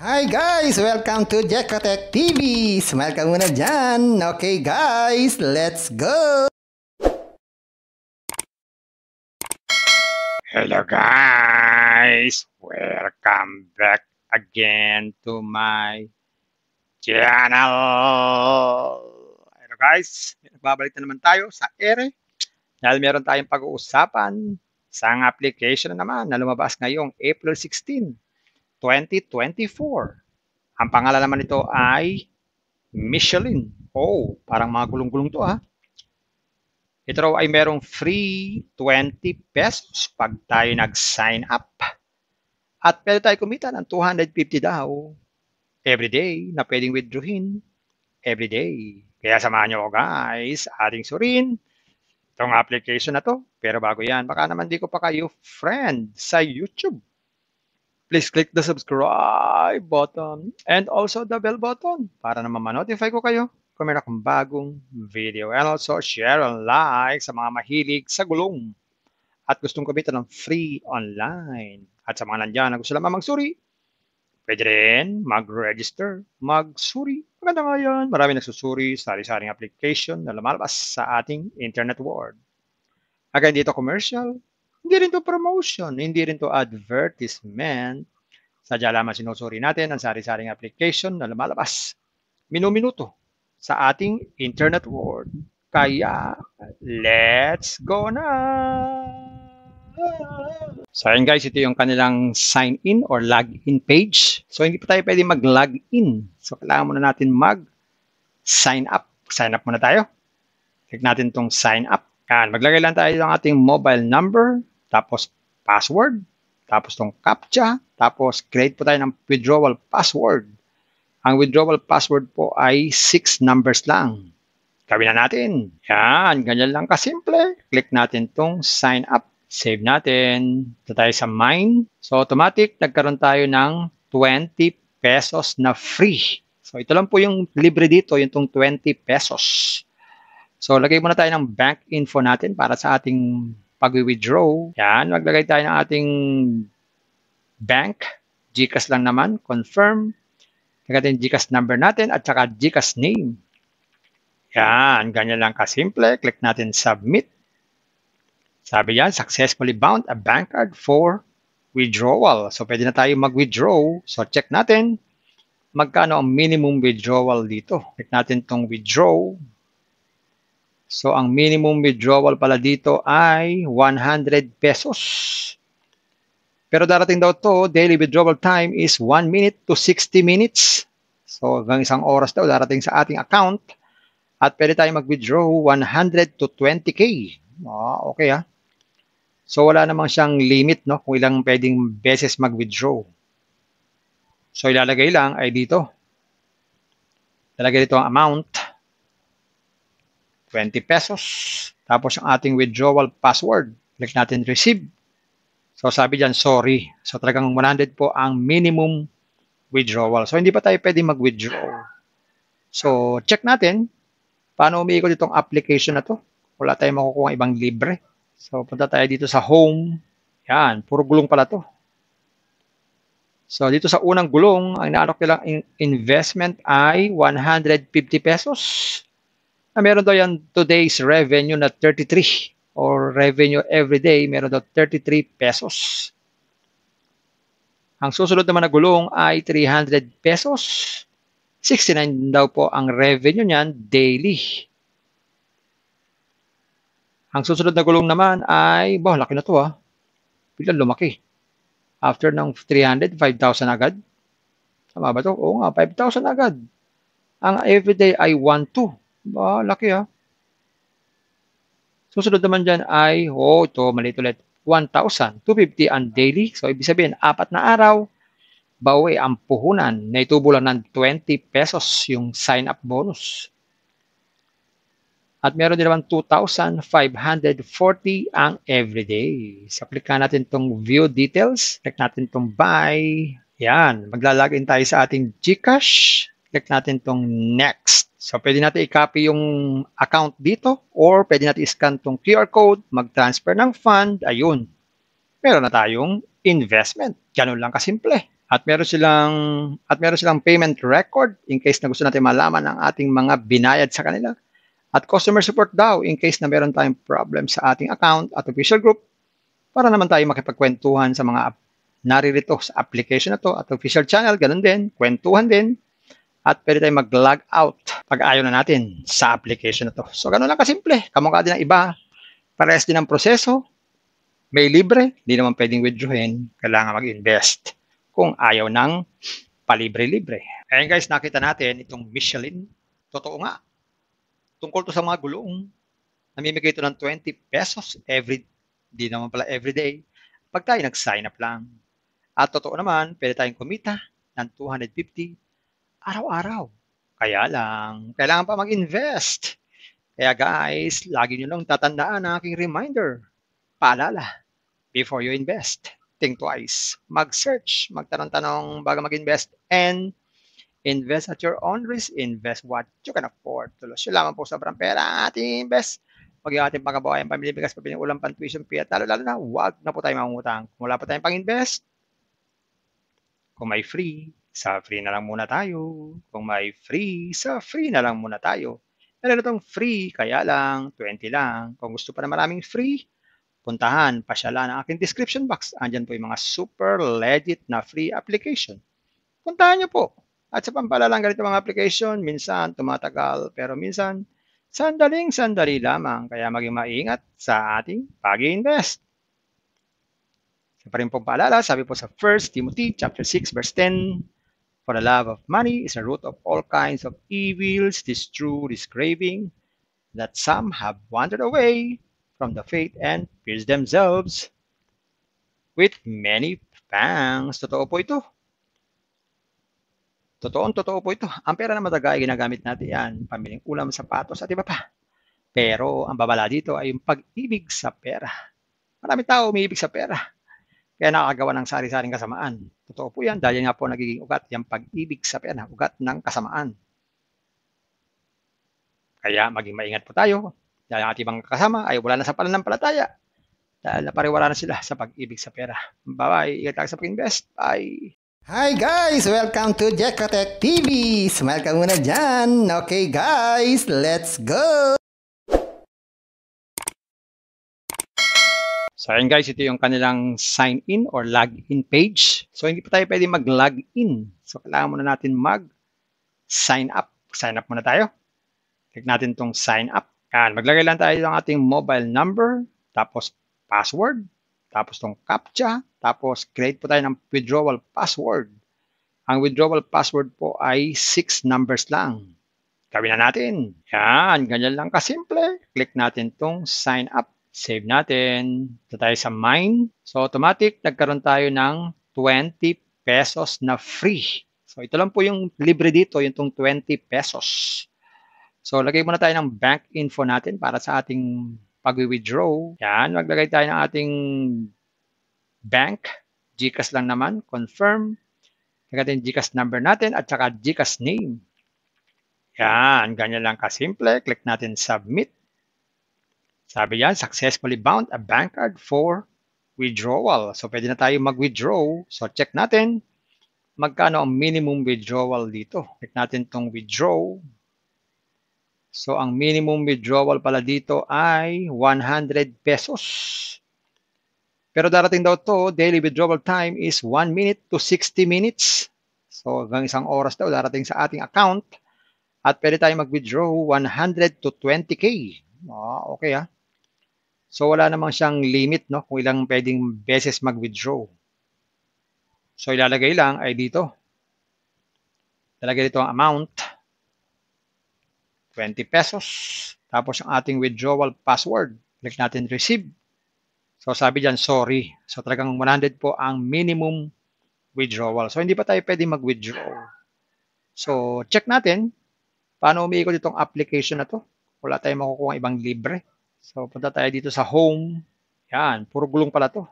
Hi guys! Welcome to Jekotech TV! Smile ka muna dyan! Okay guys, let's go! Hello guys! Welcome back again to my channel! Hello guys! Babalik na naman tayo sa ere dahil meron tayong pag-uusapan sa application na naman na lumabas ngayong April 16 2024. Ang pangalan naman nito ay Michelin. Oh, parang mga gulong-gulong to ha. Ah. Ito raw ay merong free 20 pesos pag tayo nag-sign up. At pwede tayo kumita ng 250 daw every day na pwedeng withdrawin every day. Kaya samahan nyo ako guys, ating surin itong application na to. Pero bago yan, baka naman di ko pa kayo friend sa YouTube. Please click the subscribe button and also the bell button para naman ma-notify ko kayo kung meron akong bagong video. And also, share and like sa mga mahilig sa gulong at gustong kumita ng free online. At sa mga nandyan na gusto lamang magsuri, pwede rin mag-register, magsuri. Maganda nga yan. Marami nagsusuri sa sari-saring application na lumalabas sa ating internet world. Again, dito commercial, hindi rin to promotion, hindi rin to advertisement. Sadya lamang sinusuri natin ang sari-saring application na lumalabas. Minuminuto sa ating internet world. Kaya, let's go na! So ayun guys, ito yung kanilang sign in or log in page. So hindi pa tayo pwede mag-log in. So kailangan muna natin mag-sign up. Sign up muna tayo. Click natin tong sign up. Yan, maglagay lang tayo ng ating mobile number tapos password, tapos tong CAPTCHA, tapos create po tayo ng withdrawal password. Ang withdrawal password po ay 6 numbers lang. Gawin na natin. Yan, ganyan lang kasimple. Click natin tong sign up. Save natin. Ito tayo sa mine. So automatic, nagkaroon tayo ng 20 pesos na free. So ito lang po yung libre dito, yung tong 20 pesos. So lagay muna tayo ng bank info natin para sa ating pag-withdraw, yan, maglagay tayo ng ating bank, GCash lang naman, confirm, lagay natin GCash number natin at saka GCash name. Yan, ganyan lang kasimple. Click natin submit. Sabi yan, successfully bound a bank card for withdrawal. So pwede na tayo mag-withdraw. So check natin magkano ang minimum withdrawal dito. Click natin tong withdraw, So, ang minimum withdrawal pala dito ay 100 pesos. Pero darating daw to, daily withdrawal time is 1 minute to 60 minutes. So, hanggang isang oras daw darating sa ating account. At pwede tayong mag-withdraw 100 to 20K. Ah, okay ha. Ah. So, wala namang siyang limit no, kung ilang pwedeng beses mag-withdraw. So, ilalagay lang ay dito. Ilalagay dito ang amount. 20 pesos. Tapos yung ating withdrawal password, click natin receive. So sabi diyan sorry. So talagang 100 po ang minimum withdrawal. So hindi pa tayo pwede mag-withdraw. So check natin paano umiikot itong application na to. Wala tayong makukuha ibang libre. So punta tayo dito sa home. Yan, puro gulong pala to. So dito sa unang gulong, ang inaanok nilang investment ay 150 pesos. Ah, meron daw yan today's revenue na 33 or revenue every day, meron daw 33 pesos. Ang susunod naman na gulong ay 300 pesos. 69 daw po ang revenue niyan daily. Ang susunod na gulong naman ay, bah, laki na to ah. Biglang lumaki. After ng 300, 5,000 agad. Tama ba to? Oo nga, 5,000 agad. Ang everyday ay 1,2. Ba, laki ah. Susunod naman dyan ay, oh, ito, maliit ulit, 1,250 ang daily. So, ibig sabihin, apat na araw, bawi ang puhunan na itubulan ng 20 pesos yung sign-up bonus. At meron din naman 2,540 ang everyday. So, click natin tong view details. Click natin tong buy. Yan. Maglalagin tayo sa ating Gcash. Click natin tong next. So, pwede natin i-copy yung account dito or pwede natin i-scan tong QR code, mag-transfer ng fund, ayun. Meron na tayong investment. Ganun lang kasimple. At meron silang at meron silang payment record in case na gusto natin malaman ang ating mga binayad sa kanila. At customer support daw in case na meron tayong problem sa ating account at official group para naman tayo makipagkwentuhan sa mga naririto sa application na to at official channel, ganun din, kwentuhan din, at pwede tayong mag-log out pag ayaw na natin sa application na to. So, ganun lang kasimple. Kamukha din ng iba. Parehas din ang proseso. May libre. Hindi naman pwedeng withdrawin. Kailangan mag-invest kung ayaw ng palibre-libre. Ayan guys, nakita natin itong Michelin. Totoo nga. Tungkol to sa mga gulong, namimigay ito ng 20 pesos every, di naman pala everyday. pag tayo nag-sign up lang. At totoo naman, pwede tayong kumita ng 250 araw-araw. Kaya lang, kailangan pa mag-invest. Kaya guys, lagi nyo lang tatandaan ang aking reminder. Paalala, before you invest, think twice. Mag-search, magtanong-tanong bago mag-invest, and invest at your own risk, invest what you can afford. Tulos yun lamang po sobrang pera ating invest. Pag yung ating pagkabuhayan, pamilya, bigas, pamilya, ulam, pantuition, pia, lalo, lalo na, wag na po tayo mangungutang. Kung wala pa tayong pang-invest, kung may free, sa free na lang muna tayo. Kung may free, sa free na lang muna tayo. Meron na itong free, kaya lang, 20 lang. Kung gusto pa na maraming free, puntahan, pasyalan ang aking description box. Andyan po yung mga super legit na free application. Puntahan nyo po. At sa pampala lang ganito mga application, minsan tumatagal, pero minsan sandaling sandali lamang. Kaya maging maingat sa ating pag-invest. Sa pa rin pong paalala, sabi po sa 1 Timothy chapter 6 verse 10, For the love of money is a root of all kinds of evils. This true, this craving that some have wandered away from the faith and pierced themselves with many pangs. Totoo po ito. Totoo, totoo po ito. Ang pera na madagay, ginagamit natin yan. Pamiling ulam, sapatos, at iba pa. Pero ang babala dito ay yung pag-ibig sa pera. Maraming tao umiibig sa pera. Kaya nakakagawa ng sari-saring kasamaan. Totoo po yan dahil nga po nagiging ugat yung pag-ibig sa pera, ugat ng kasamaan. Kaya maging maingat po tayo dahil ang ating mga kasama ay wala na sa pananampalataya dahil napariwala na sila sa pag-ibig sa pera. Bye-bye. Ingat lang sa pag-invest. Bye! Hi guys! Welcome to Jekotech TV! Smile ka muna dyan! Okay guys, let's go! So ayan guys, ito yung kanilang sign in or log in page. So hindi pa tayo pwede mag-log in. So kailangan muna natin mag-sign up. Sign up muna tayo. Click natin tong sign up. Yan, maglagay lang tayo ng ating mobile number, tapos password, tapos tong CAPTCHA, tapos create po tayo ng withdrawal password. Ang withdrawal password po ay 6 numbers lang. Gawin na natin. Yan, ganyan lang kasimple. Click natin tong sign up. Save natin. Ito tayo sa mine. So automatic, nagkaroon tayo ng 20 pesos na free. So ito lang po yung libre dito, yung tong 20 pesos. So lagay muna tayo ng bank info natin para sa ating pag-withdraw. Yan, maglagay tayo ng ating bank. Gcash lang naman, confirm. Lagay natin Gcash number natin at saka Gcash name. Yan, ganyan lang kasimple. Click natin submit. Sabi yan, successfully bound a bank card for withdrawal. So, pwede na tayo mag-withdraw. So, check natin magkano ang minimum withdrawal dito. Check natin tong withdraw. So, ang minimum withdrawal pala dito ay 100 pesos. Pero darating daw to, daily withdrawal time is 1 minute to 60 minutes. So, hanggang isang oras daw darating sa ating account. At pwede tayo mag-withdraw 100 to 20K. Ah, okay ah. So wala namang siyang limit no kung ilang pwedeng beses mag-withdraw. So ilalagay lang ay dito. Ilalagay dito ang amount. 20 pesos. Tapos ang ating withdrawal password. Click natin receive. So sabi diyan sorry. So talagang 100 po ang minimum withdrawal. So hindi pa tayo pwedeng mag-withdraw. So check natin paano umiikot itong application na to. Wala tayong makukuha ibang libre. So, punta tayo dito sa home. Yan, puro gulong pala to.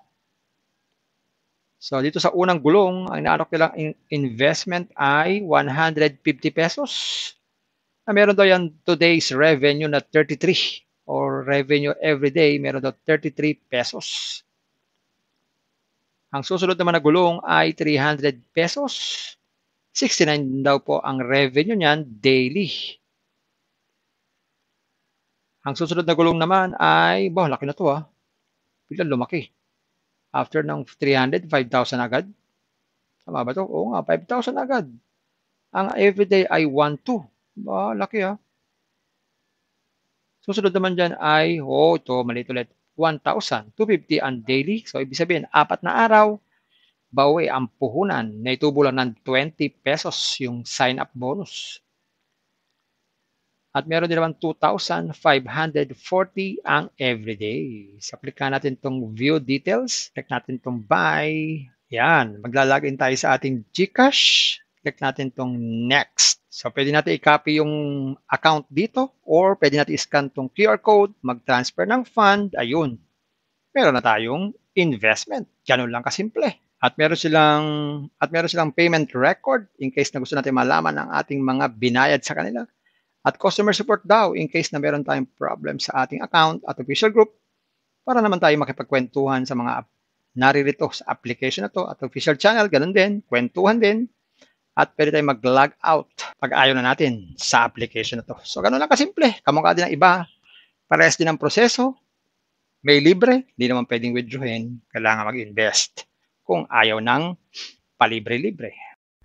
So, dito sa unang gulong, ang inaanok nilang investment ay 150 pesos. Na ah, meron daw yan today's revenue na 33 or revenue every day, meron daw 33 pesos. Ang susunod naman na gulong ay 300 pesos. 69 daw po ang revenue niyan daily. Ang susunod na gulong naman ay, bah, laki na to ah. Bilang lumaki. After ng 300, 5,000 agad. Tama ba to? Oo nga, 5,000 agad. Ang everyday ay 1,2. Bah, laki ah. Susunod naman dyan ay, oh, ito, maliit ulit, 1,000, 250 ang daily. So, ibig sabihin, apat na araw, bawi ang puhunan na itubulan ng 20 pesos yung sign-up bonus. At meron din naman 2,540 ang everyday. So, click natin tong view details. Click natin tong buy. Yan. Maglalagin tayo sa ating Gcash. Click natin tong next. So, pwede natin i-copy yung account dito or pwede natin i-scan tong QR code, mag-transfer ng fund. Ayun. Meron na tayong investment. Ganun lang kasimple. At meron silang at meron silang payment record in case na gusto natin malaman ang ating mga binayad sa kanila at customer support daw in case na meron tayong problem sa ating account at official group para naman tayo makipagkwentuhan sa mga naririto sa application na to at official channel, ganun din, kwentuhan din at pwede tayong mag-log out pag ayaw na natin sa application na to. So, ganun lang kasimple. Kamukha din ng iba. Parehas din ang proseso. May libre, hindi naman pwedeng withdrawin. Kailangan mag-invest kung ayaw ng palibre-libre.